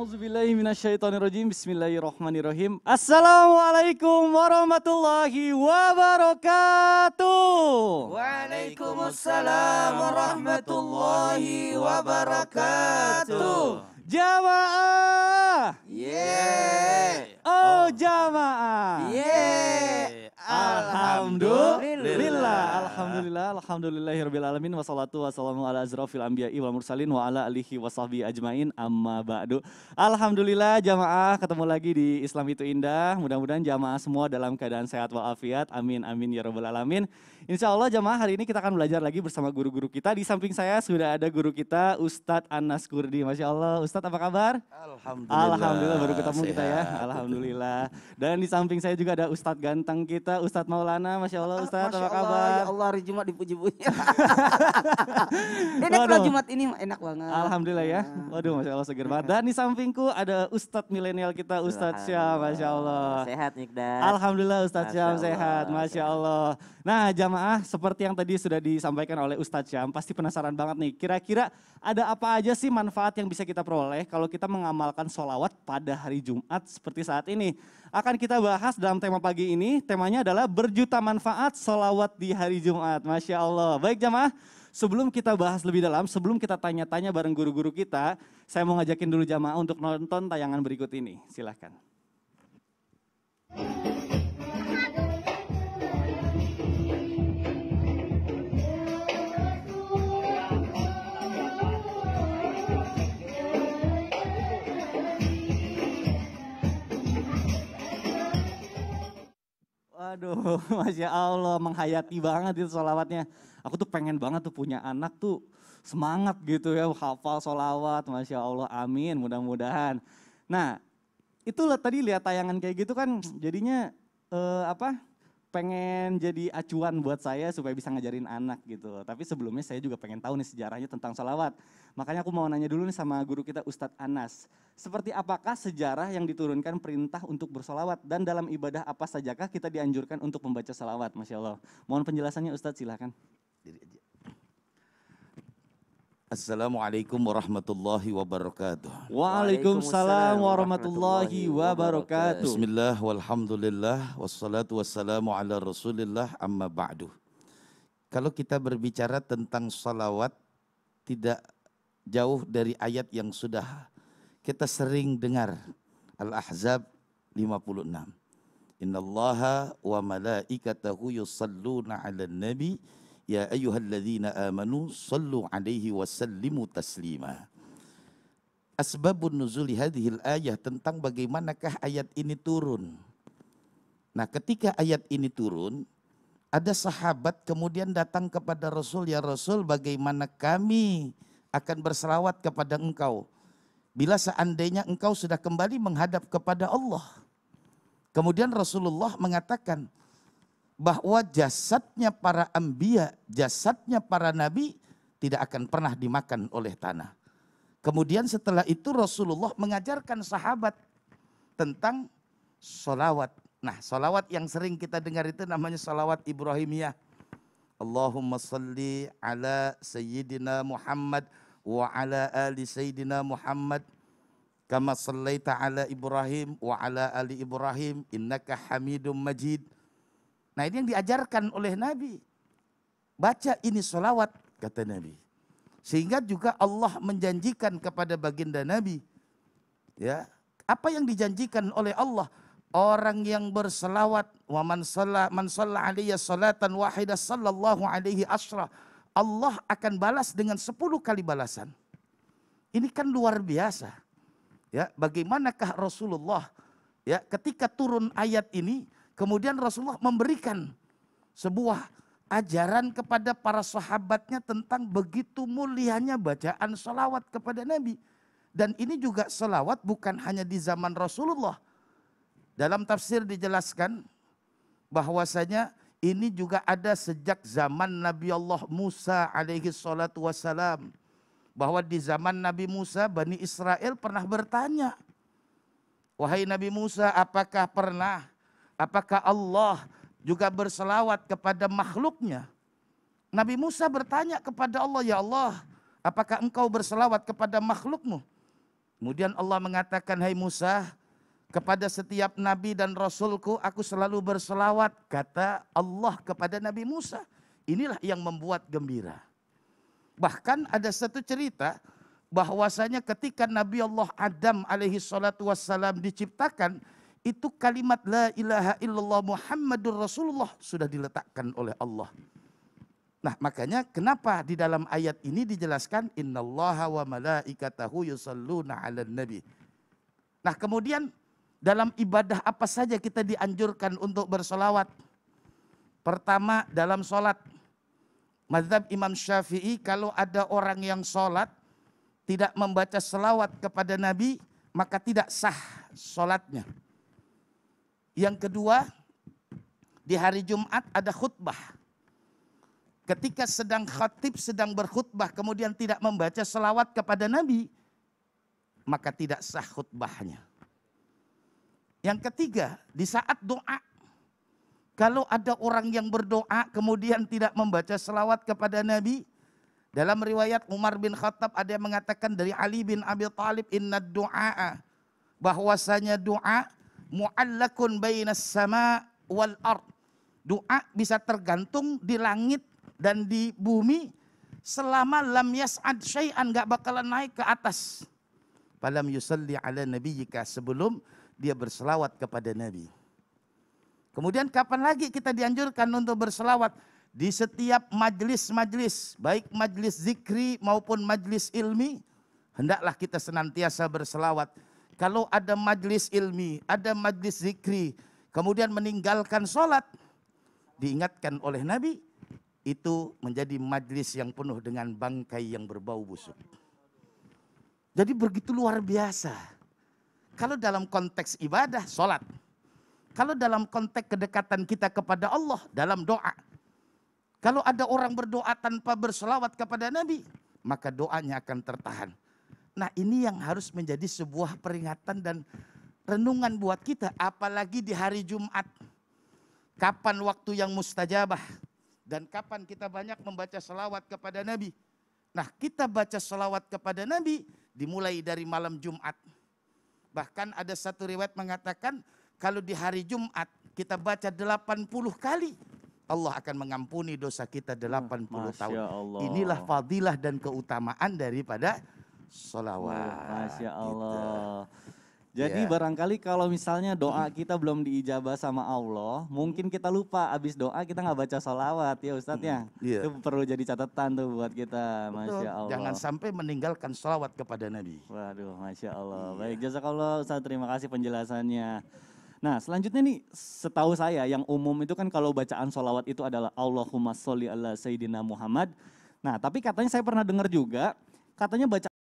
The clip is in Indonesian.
A'udzubillahiminasyaitonirrojim. Bismillahirrohmanirrohim. Assalamualaikum warahmatullahi wabarakatuh. Waalaikumsalam warahmatullahi wabarakatuh. Jamaah. Yeah. Oh jamaah. Yeah. Alhamdulillah. Alhamdulillah. Alhamdulillahirabbil alamin wassalatu wassalamu ala azrafil anbiya'i wal mursalin wa ala alihi washabi ajmain amma ba'du. Alhamdulillah jamaah ketemu lagi di Islam itu indah. Mudah-mudahan jamaah semua dalam keadaan sehat walafiat. Amin amin ya rabbal alamin. Insya Allah jamaah hari ini kita akan belajar lagi bersama guru-guru kita. Di samping saya sudah ada guru kita Ustadz Anas Kurdi. Masya Allah. Ustadz apa kabar? Alhamdulillah. Alhamdulillah baru ketemu Sehat. kita ya. Alhamdulillah. Dan di samping saya juga ada Ustadz ganteng kita Ustadz Maulana, Masya Allah ah, Ustaz, Masya apa kabar? Allah, ya Allah hari Jumat dipuji-puji. enak kalau Jumat ini enak banget. Alhamdulillah ya. Ah. Waduh Masya Allah seger banget. Dan di sampingku ada Ustadz milenial kita Ustadz Syam, Masya Allah. Sehat dan. Alhamdulillah Ustadz Syam sehat, Masya Allah. Nah jamaah seperti yang tadi sudah disampaikan oleh Ustadz Syam, pasti penasaran banget nih. Kira-kira ada apa aja sih manfaat yang bisa kita peroleh kalau kita mengamalkan sholawat pada hari Jumat seperti saat ini? Akan kita bahas dalam tema pagi ini, temanya adalah berjuta manfaat solawat di hari Jumat. Masya Allah. Baik jamaah, sebelum kita bahas lebih dalam, sebelum kita tanya-tanya bareng guru-guru kita, saya mau ngajakin dulu jamaah untuk nonton tayangan berikut ini. Silahkan. Thank Aduh, Masya Allah, menghayati banget itu solawatnya. Aku tuh pengen banget tuh punya anak tuh semangat gitu ya, hafal solawat, Masya Allah, amin, mudah-mudahan. Nah, itulah tadi lihat tayangan kayak gitu kan jadinya eh, apa pengen jadi acuan buat saya supaya bisa ngajarin anak gitu. Tapi sebelumnya saya juga pengen tahu nih sejarahnya tentang sholawat. Makanya aku mau nanya dulu nih sama guru kita Ustadz Anas. Seperti apakah sejarah yang diturunkan perintah untuk bersolawat? Dan dalam ibadah apa sajakah kita dianjurkan untuk membaca salawat, Masya Allah. Mohon penjelasannya Ustadz silahkan. Jadi Assalamualaikum warahmatullahi wabarakatuh. Waalaikumsalam warahmatullahi wabarakatuh. Bismillah walhamdulillah wassalatu wassalamu ala rasulillah amma ba'du. Kalau kita berbicara tentang salawat tidak jauh dari ayat yang sudah kita sering dengar. Al-Ahzab 56. Innallaha wa malaikatahu yusalluna ala nabi Ya ayyuhalladzina amanu sallu alaihi wa sallimu taslima. Asbabun nuzuli hadhil ayah tentang bagaimanakah ayat ini turun. Nah ketika ayat ini turun, ada sahabat kemudian datang kepada Rasul, ya Rasul bagaimana kami akan berserawat kepada engkau. Bila seandainya engkau sudah kembali menghadap kepada Allah. Kemudian Rasulullah mengatakan, bahwa jasadnya para ambia, jasadnya para nabi tidak akan pernah dimakan oleh tanah. Kemudian setelah itu Rasulullah mengajarkan sahabat tentang solawat. Nah solawat yang sering kita dengar itu namanya solawat Ibrahimiyah. Allahumma salli ala Sayyidina Muhammad wa ala ali Sayyidina Muhammad kama sallaita ala Ibrahim wa ala ali Ibrahim innaka hamidum majid. Nah ini yang diajarkan oleh Nabi. Baca ini solawat kata Nabi. Sehingga juga Allah menjanjikan kepada baginda Nabi. Ya, apa yang dijanjikan oleh Allah? Orang yang berselawat wa man salla man salla salatan wahidah sallallahu alaihi asrah. Allah akan balas dengan sepuluh kali balasan. Ini kan luar biasa. Ya, bagaimanakah Rasulullah ya ketika turun ayat ini Kemudian Rasulullah memberikan sebuah ajaran kepada para sahabatnya tentang begitu mulianya bacaan salawat kepada Nabi. Dan ini juga salawat bukan hanya di zaman Rasulullah. Dalam tafsir dijelaskan bahwasanya ini juga ada sejak zaman Nabi Allah Musa alaihi salatu wassalam. Bahwa di zaman Nabi Musa Bani Israel pernah bertanya. Wahai Nabi Musa apakah pernah Apakah Allah juga berselawat kepada makhluknya? Nabi Musa bertanya kepada Allah, Ya Allah, apakah engkau berselawat kepada makhlukmu? Kemudian Allah mengatakan, Hai Musa, kepada setiap nabi dan rasulku aku selalu berselawat, kata Allah kepada Nabi Musa. Inilah yang membuat gembira. Bahkan ada satu cerita bahwasanya ketika Nabi Allah Adam alaihi salatu wassalam diciptakan, itu kalimat la ilaha illallah Muhammadur Rasulullah sudah diletakkan oleh Allah. Nah, makanya kenapa di dalam ayat ini dijelaskan innallaha wa malaikatahu yusalluna ala nabi. Nah, kemudian dalam ibadah apa saja kita dianjurkan untuk bersolawat? Pertama, dalam sholat. Madhab Imam Syafi'i kalau ada orang yang sholat tidak membaca selawat kepada Nabi, maka tidak sah sholatnya. Yang kedua, di hari Jumat ada khutbah. Ketika sedang khatib sedang berkhutbah kemudian tidak membaca selawat kepada Nabi, maka tidak sah khutbahnya. Yang ketiga, di saat doa kalau ada orang yang berdoa kemudian tidak membaca selawat kepada Nabi, dalam riwayat Umar bin Khattab ada yang mengatakan dari Ali bin Abi Talib inna doa bahwasanya doa mu'allakun bainas sama wal ard. Doa bisa tergantung di langit dan di bumi selama lam yas'ad syai'an enggak bakalan naik ke atas. Falam yusalli ala nabiyyika sebelum dia berselawat kepada Nabi. Kemudian kapan lagi kita dianjurkan untuk berselawat? Di setiap majlis-majlis, baik majlis zikri maupun majlis ilmi, hendaklah kita senantiasa berselawat kalau ada majlis ilmi, ada majlis zikri, kemudian meninggalkan sholat, diingatkan oleh Nabi, itu menjadi majlis yang penuh dengan bangkai yang berbau busuk. Jadi begitu luar biasa. Kalau dalam konteks ibadah, sholat. Kalau dalam konteks kedekatan kita kepada Allah, dalam doa. Kalau ada orang berdoa tanpa berselawat kepada Nabi, maka doanya akan tertahan. Nah ini yang harus menjadi sebuah peringatan dan renungan buat kita. Apalagi di hari Jumat. Kapan waktu yang mustajabah. Dan kapan kita banyak membaca selawat kepada Nabi. Nah kita baca selawat kepada Nabi dimulai dari malam Jumat. Bahkan ada satu riwayat mengatakan kalau di hari Jumat kita baca 80 kali Allah akan mengampuni dosa kita 80 Masya tahun. Inilah fadilah dan keutamaan daripada Sholawat, Masya gitu. Allah. Jadi yeah. barangkali kalau misalnya doa kita belum diijabah sama Allah, mungkin kita lupa abis doa kita nggak baca sholawat ya Ustadz ya. Yeah. Itu perlu jadi catatan tuh buat kita, Betul. Masya Allah. Jangan sampai meninggalkan sholawat kepada Nabi. Waduh, Masya Allah. Yeah. Baik, jazakallah Ustadz terima kasih penjelasannya. Nah selanjutnya nih setahu saya yang umum itu kan kalau bacaan sholawat itu adalah Allahumma sholli ala Sayyidina Muhammad. Nah tapi katanya saya pernah dengar juga katanya baca